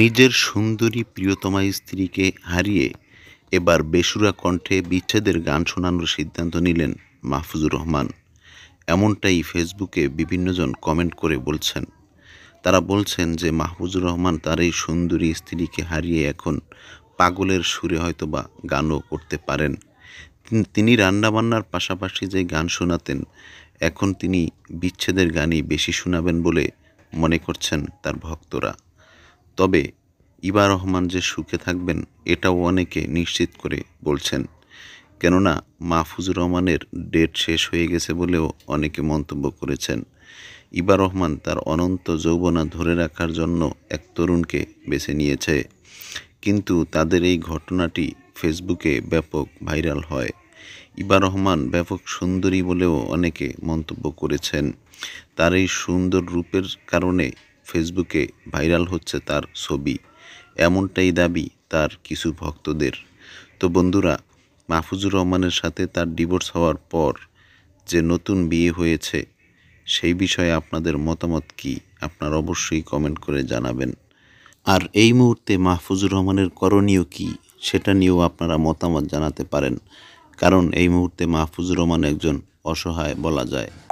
নিজের সুন্দরী প্রিয়তমা স্ত্রীকে হারিয়ে এবার বেসুরা কণ্ঠে বিচ্ছেদের গান শোনানোর সিদ্ধান্ত নিলেন মাহফুজুর রহমান এমনটাই ফেসবুকে বিভিন্নজন কমেন্ট করে বলছেন তারা বলছেন যে মাহফুজুর রহমান তার এই সুন্দরী স্ত্রীকে হারিয়ে এখন পাগলের সুরে হয়তোবা গানও করতে পারেন তিনি রান্নাবান্নার পাশাপাশি যে গান শোনাতেন এখন তিনি বিচ্ছেদের গানই বেশি শোনাবেন বলে মনে করছেন তার ভক্তরা তবে ইবা রহমান যে সুখে থাকবেন এটাও অনেকে নিশ্চিত করে বলছেন কেননা মাহফুজুর রহমানের ডেট শেষ হয়ে গেছে বলেও অনেকে মন্তব্য করেছেন ইবা রহমান তার অনন্ত যৌবনা ধরে রাখার জন্য এক তরুণকে বেছে নিয়েছে কিন্তু তাদের এই ঘটনাটি ফেসবুকে ব্যাপক ভাইরাল হয় ইবা রহমান ব্যাপক সুন্দরী বলেও অনেকে মন্তব্য করেছেন তার এই সুন্দর রূপের কারণে ফেসবুকে ভাইরাল হচ্ছে তার ছবি এমনটাই দাবি তার কিছু ভক্তদের তো বন্ধুরা মাহফুজুর রহমানের সাথে তার ডিভোর্স হওয়ার পর যে নতুন বিয়ে হয়েছে সেই বিষয়ে আপনাদের মতামত কি আপনার অবশ্যই কমেন্ট করে জানাবেন আর এই মুহূর্তে মাহফুজুর রহমানের করণীয় কি সেটা নিয়েও আপনারা মতামত জানাতে পারেন কারণ এই মুহূর্তে মাহফুজুর রহমান একজন অসহায় বলা যায়